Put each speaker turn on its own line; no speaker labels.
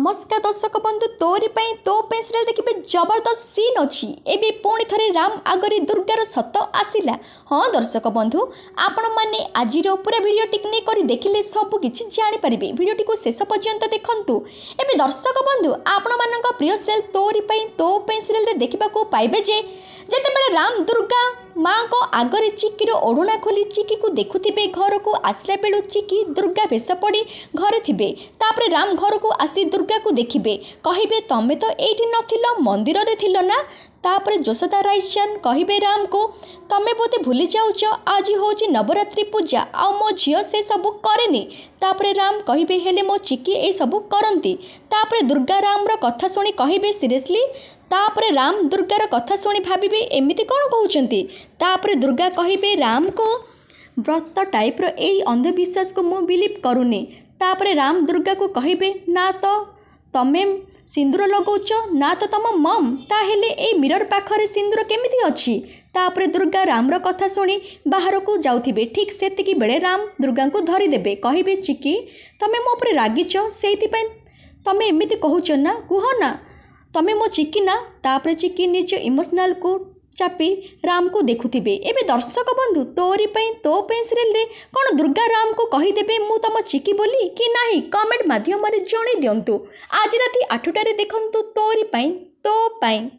ନମସ୍କାର ଦର୍ଶକ ବନ୍ଧୁ ତୋରି ପାଇଁ ତୋ ପାଇଁ ପେନ୍ସିଲ୍ ଦେଖିବେ ଜବରଦସ୍ତ ସିନ୍ ଅଛି ଏବେ ପୁଣି ଥରେ ରାମ ଆଗରେ ଦୁର୍ଗାର ସତ ଆସିଲା ହଁ ଦର୍ଶକ ବନ୍ଧୁ ଆପଣମାନେ ଆଜିର ପୁରା ଭିଡ଼ିଓ ଟିକ୍ନେ କରି ଦେଖିଲେ ସବୁକିଛି ଜାଣିପାରିବେ ଭିଡ଼ିଓଟିକୁ ଶେଷ ପର୍ଯ୍ୟନ୍ତ ଦେଖନ୍ତୁ ଏବେ ଦର୍ଶକ ବନ୍ଧୁ ଆପଣମାନଙ୍କ ପ୍ରିୟ ସିରିଏଲ୍ ତୋରି ପାଇଁ ତୋ ପାଇଁ ସିରିଏଲ୍ରେ ଦେଖିବାକୁ ପାଇବେ ଯେ ଯେତେବେଳେ ରାମ ଦୁର୍ଗା ମାଆଙ୍କ ଆଗରେ ଚିକିର ଓଢ଼ଣା ଖୋଲି ଚିକିକୁ ଦେଖୁଥିବେ ଘରକୁ ଆସିଲା ବେଳୁ ଚିକି ଦୁର୍ଗା ବେଶ ପଡ଼ି ଘରେ ଥିବେ ତାପରେ ରାମ ଘରକୁ ଆସି ଦୁର୍ଗାକୁ ଦେଖିବେ କହିବେ ତମେ ତ ଏଇଠି ନଥିଲ ମନ୍ଦିରରେ ଥିଲ ନା ତାପରେ ଯଶୋଦା ରାଇଚାନ୍ କହିବେ ରାମକୁ ତମେ ବୋଧେ ଭୁଲି ଯାଉଛ ଆଜି ହେଉଛି ନବରାତ୍ରି ପୂଜା ଆଉ ମୋ ଝିଅ ସେ ସବୁ କରେନି ତାପରେ ରାମ କହିବେ ହେଲେ ମୋ ଚିକି ଏସବୁ କରନ୍ତି ତାପରେ ଦୁର୍ଗା ରାମର କଥା ଶୁଣି କହିବେ ସିରିୟସଲି ତାପରେ ରାମ ଦୁର୍ଗାର କଥା ଶୁଣି ଭାବିବେ ଏମିତି କ'ଣ କହୁଛନ୍ତି ତାପରେ ଦୁର୍ଗା କହିବେ ରାମକୁ ବ୍ରତ ଟାଇପ୍ର ଏଇ ଅନ୍ଧବିଶ୍ୱାସକୁ ମୁଁ ବିଲିଭ୍ କରୁନି ତାପରେ ରାମ ଦୁର୍ଗାକୁ କହିବେ ନା ତ ତମେ ସିନ୍ଦୁର ଲଗାଉଛ ନା ତ ତମ ମମ୍ ତାହେଲେ ଏଇ ମିରର ପାଖରେ ସିନ୍ଦୁର କେମିତି ଅଛି ତାପରେ ଦୁର୍ଗା ରାମର କଥା ଶୁଣି ବାହାରକୁ ଯାଉଥିବେ ଠିକ୍ ସେତିକି ବେଳେ ରାମ ଦୁର୍ଗାଙ୍କୁ ଧରିଦେବେ କହିବେ ଚିକି ତମେ ମୋ ଉପରେ ରାଗିଛ ସେଇଥିପାଇଁ ତମେ ଏମିତି କହୁଛ ନା କୁହ ନା ତମେ ମୋ ଚିକିନା ତାପରେ ଚିକି ନିଜ ଇମୋସନାଲ୍କୁ ଚାପି ରାମକୁ ଦେଖୁଥିବେ ଏବେ ଦର୍ଶକ ବନ୍ଧୁ ତୋରି ପାଇଁ ତୋ ପାଇଁ ସିରିଏଲ୍ରେ କ'ଣ ଦୁର୍ଗା ରାମକୁ କହିଦେବେ ମୁଁ ତମ ଚିକି ବୋଲି କି ନାହିଁ କମେଣ୍ଟ ମାଧ୍ୟମରେ ଜଣାଇ ଦିଅନ୍ତୁ ଆଜି ରାତି ଆଠଟାରେ ଦେଖନ୍ତୁ ତୋରି ପାଇଁ ତୋ ପାଇଁ